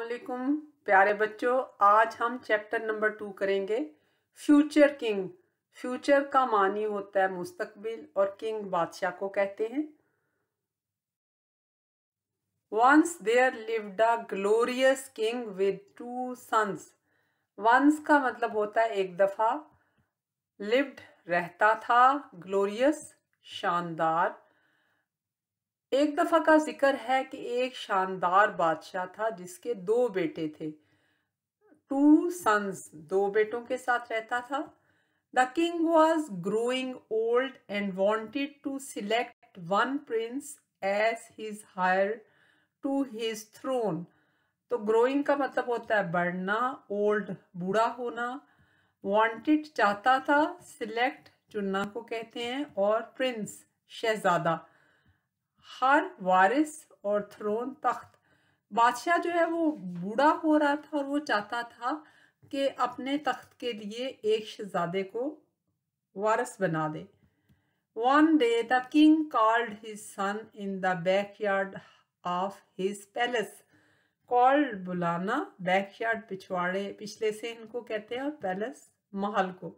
असलकुम प्यारे बच्चों आज हम चैप्टर नंबर टू करेंगे फ्यूचर किंग फ्यूचर का मानी होता है मुस्तकबिल और किंग बादशाह को कहते हैं once there lived a glorious king with two sons once का मतलब होता है एक दफ़ा लिव्ड रहता था ग्लोरियस शानदार एक दफ़ा का जिक्र है कि एक शानदार बादशाह था जिसके दो बेटे थे टू सन्स दो बेटों के साथ रहता था the king was growing old and wanted to select one prince as his heir to his throne तो ग्रोइंग का मतलब होता है बढ़ना ओल्ड बूढ़ा होना वॉन्टेड चाहता था सिलेक्ट चुनना को कहते हैं और प्रिंस शहजादा हर वारिस और थ्रोन तख्त बादशाह जो है वो बूढ़ा हो रहा था और वो चाहता था कि अपने तख्त के लिए एक शहजादे को वारिस बना दे one day the king called his son in the back yard of his palace called बुलाना बैक यार्ड पिछवाड़े पिछले से इनको कहते हैं और पैलेस महल को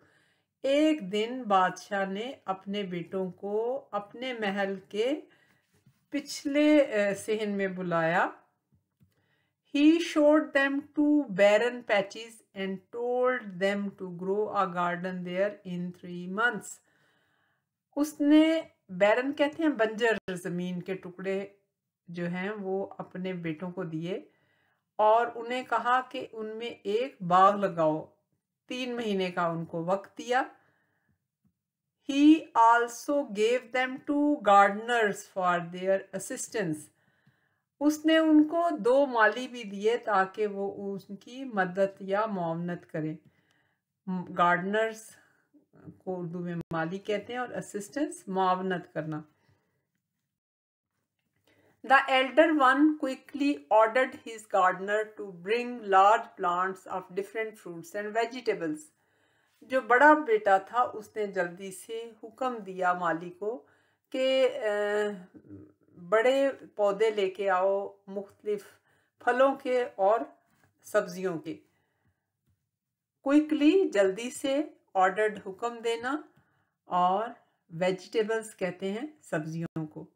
एक दिन बादशाह ने अपने बेटों को अपने महल के पिछले सेहन में बुलाया ही showed them two barren patches and told them to grow a garden there in three months उसने बैरन कहते हैं बंजर ज़मीन के टुकड़े जो हैं वो अपने बेटों को दिए और उन्हें कहा कि उनमें एक बाग लगाओ तीन महीने का उनको वक्त दिया he also gave them two gardeners for their assistance उसने उनको दो माली भी दिए ताकि वो उनकी मदद या मामनत करें गार्डनर्स को उर्दू में माली कहते हैं और असिस्टेंस मावनत करना the elder one quickly ordered his gardener to bring large plants of different fruits and vegetables जो बड़ा बेटा था उसने जल्दी से हुक्म दिया माली को कि बड़े पौधे लेके आओ मुख्तलिफ फलों के और सब्जियों के क्विकली जल्दी से ऑर्डर्ड हुक्म देना और वेजिटेबल्स कहते हैं सब्जियों को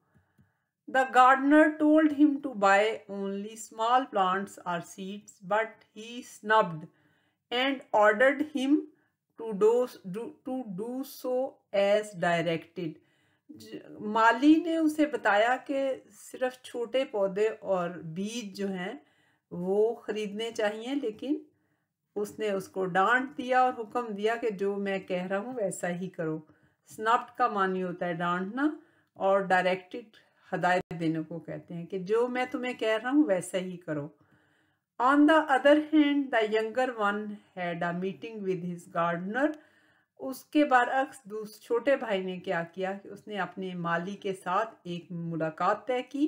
the gardener told him to buy only small plants or seeds but he snubbed and ordered him to do to do so as directed माली ने उसे बताया कि सिर्फ छोटे पौधे और बीज जो हैं वो ख़रीदने चाहिए लेकिन उसने उसको डांट दिया और हुक्म दिया कि जो मैं कह रहा हूँ वैसा ही करो स्नप्ट का मानी होता है डांटना और डायरेक्टेड हदायत देने को कहते हैं कि जो मैं तुम्हें कह रहा हूँ वैसा ही करो On the other hand, the younger one had a meeting with his gardener. उसके बरअक्स दूस छोटे भाई ने क्या किया कि उसने अपने माली के साथ एक मुलाकात तय की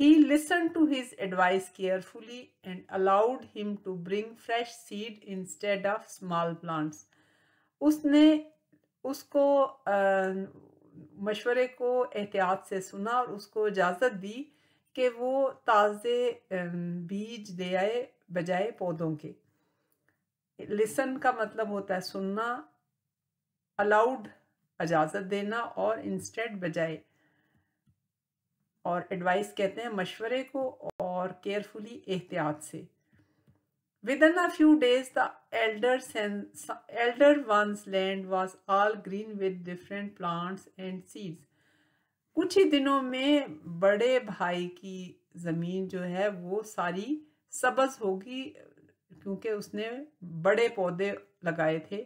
he listen to his advice carefully and allowed him to bring fresh seed instead of small plants उसने उसको आ, मशवरे को एहतियात से सुना और उसको इजाज़त दी कि वो ताज़े बीज दे आए बजाए पौधों के लिसन का मतलब होता है सुनना अलाउड इजाज़त देना और इंस्टेड बजाए और एडवाइस कहते हैं मशवरे को और केयरफुली एहतियात से within a few days the elder elder one's land was all green with different plants and seeds कुछ ही दिनों में बड़े भाई की ज़मीन जो है वो सारी सबज होगी क्योंकि उसने बड़े पौधे लगाए थे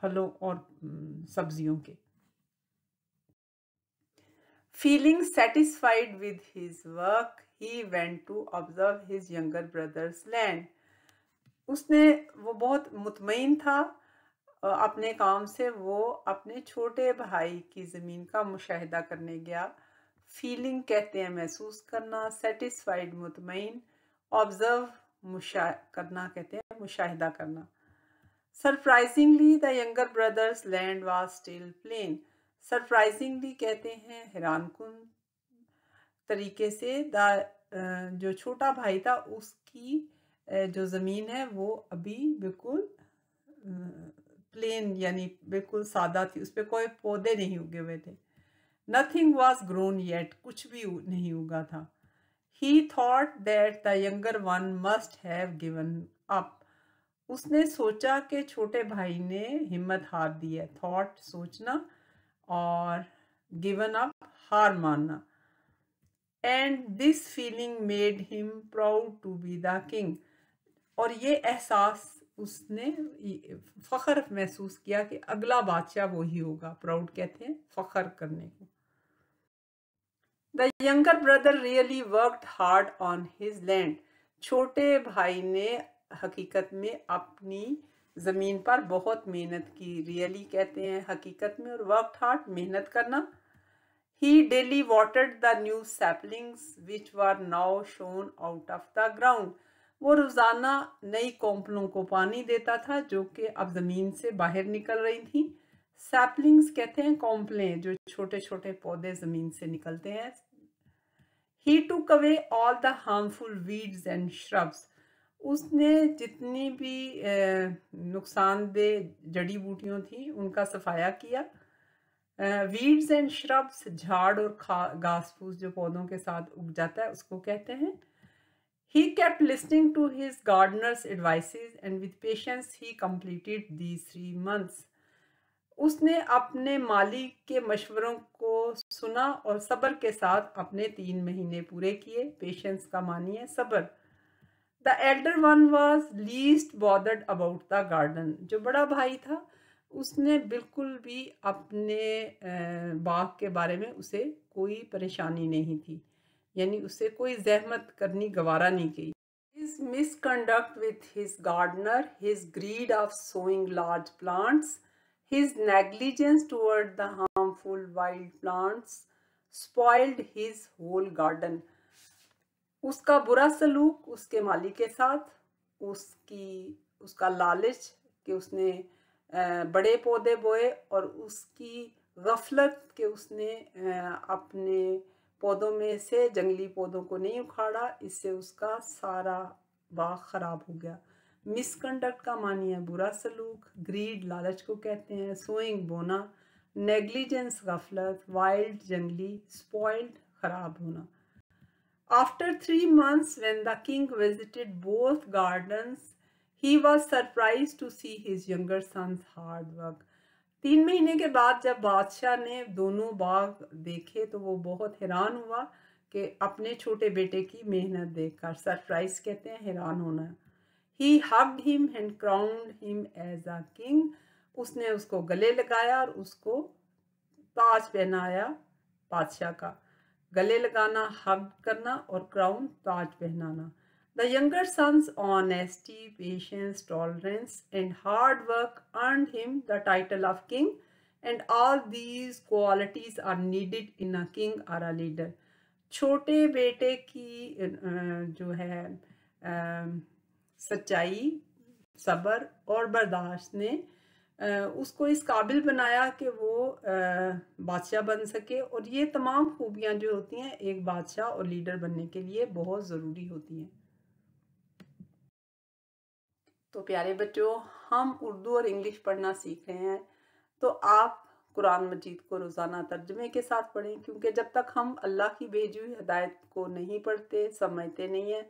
फलों और सब्जियों के feeling satisfied with his work he went to observe his younger brother's land उसने वो बहुत मुतमिन था अपने काम से वो अपने छोटे भाई की ज़मीन का मुशाहिदा करने गया फीलिंग कहते हैं महसूस करना सेटिस्फाइड मुतमिन ऑब्ज़र्व मुशा करना कहते हैं मुशाहिदा करना surprisingly the younger brother's land was still plain surprisingly कहते हैं हैरान कन तरीके से द जो छोटा भाई था उसकी जो ज़मीन है वो अभी बिल्कुल प्लेन यानी बिल्कुल सादा थी उस पर कोई पौधे नहीं उगे हुए थे नथिंग वॉज ग्रोन येट कुछ भी नहीं उगा था he thought that the younger one must have given up उसने सोचा कि छोटे भाई ने हिम्मत हार दी है थॉट सोचना और गिवन अप हार मानना and this feeling made him proud to be the king और ये एहसास उसने फखर महसूस किया कि अगला बादशाह वही होगा प्राउड कहते हैं फखर करने को the younger brother really worked hard on his land छोटे भाई ने हकीकत में अपनी ज़मीन पर बहुत मेहनत की रियली कहते हैं हकीकत में और वर्क हार्ड मेहनत करना he daily watered the new saplings which were now shown out of the ground वो रोज़ाना नई कॉम्पलों को पानी देता था जो कि अब ज़मीन से बाहर निकल रही थी सैपलिंग्स कहते हैं कोंपलें जो छोटे छोटे पौधे ज़मीन से निकलते हैं ही टू कवे all the harmful weeds and shrubs उसने जितनी भी नुकसानदेह जड़ी बूटियों थी उनका सफाया किया वीड्स एंड श्रब्स झाड़ और खा घास फूस जो पौधों के साथ उग जाता है उसको कहते हैं He kept listening to his gardener's advices and with patience he completed these three months. उसने अपने मालिक के मशवरों को सुना और सब्र के साथ अपने तीन महीने पूरे किए पेशेंस का मानिए सब्र the elder one was least bothered about the garden जो बड़ा भाई था उसने बिल्कुल भी अपने बाग के बारे में उसे कोई परेशानी नहीं थी यानी उसे कोई जहमत करनी गवारा नहीं गई his misconduct with his gardener his greed of sowing large plants his negligence toward the harmful wild plants spoiled his whole garden उसका बुरा सलूक उसके मालिक के साथ उसकी उसका लालच कि उसने बड़े पौधे बोए और उसकी गफलत के उसने अपने पौधों में से जंगली पौधों को नहीं उखाड़ा इससे उसका सारा बाग खराब हो गया मिसकंडक्ट का मानी है बुरा सलूक ग्रीड लालच को कहते हैं सोइंग बोना नेग्लिजेंस गफलत वाइल्ड जंगली स्पॉइल्ड खराब होना after three months when the king visited both gardens he was surprise to see his younger son's hard work तीन महीने के बाद जब बादशाह ने दोनों बाग देखे तो वो बहुत हैरान हुआ कि अपने छोटे बेटे की मेहनत देखकर सरप्राइज कहते हैं हैरान होना he hugged him and crowned him as a king उसने उसको गले लगाया और उसको ताज पहनाया बादशाह का गले लगाना हग करना और क्राउन ताज पहनाना The younger son's honesty, patience, tolerance, and hard work earned him the title of king, and all these qualities are needed in a king or a leader. छोटे बेटे की जो है सच्चाई सब्र और बर्दाश्त ने उसको इस काबिल बनाया कि वो बादशाह बन सके और ये तमाम खूबियाँ जो होती हैं एक बादशाह और लीडर बनने के लिए बहुत ज़रूरी होती हैं तो प्यारे बच्चों हम उर्दू और इंग्लिश पढ़ना सीख रहे हैं तो आप कुरान मजीद को रोज़ाना तर्जमे के साथ पढ़ें क्योंकि जब तक हम अल्लाह की भेजी हुई हदायत को नहीं पढ़ते समझते नहीं हैं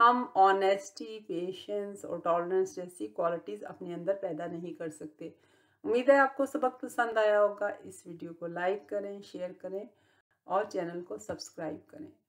हम ऑनेस्टी पेशेंस और टॉलरेंस जैसी क्वालिटीज़ अपने अंदर पैदा नहीं कर सकते उम्मीद है आपको सबक पसंद आया होगा इस वीडियो को लाइक करें शेयर करें और चैनल को सब्सक्राइब करें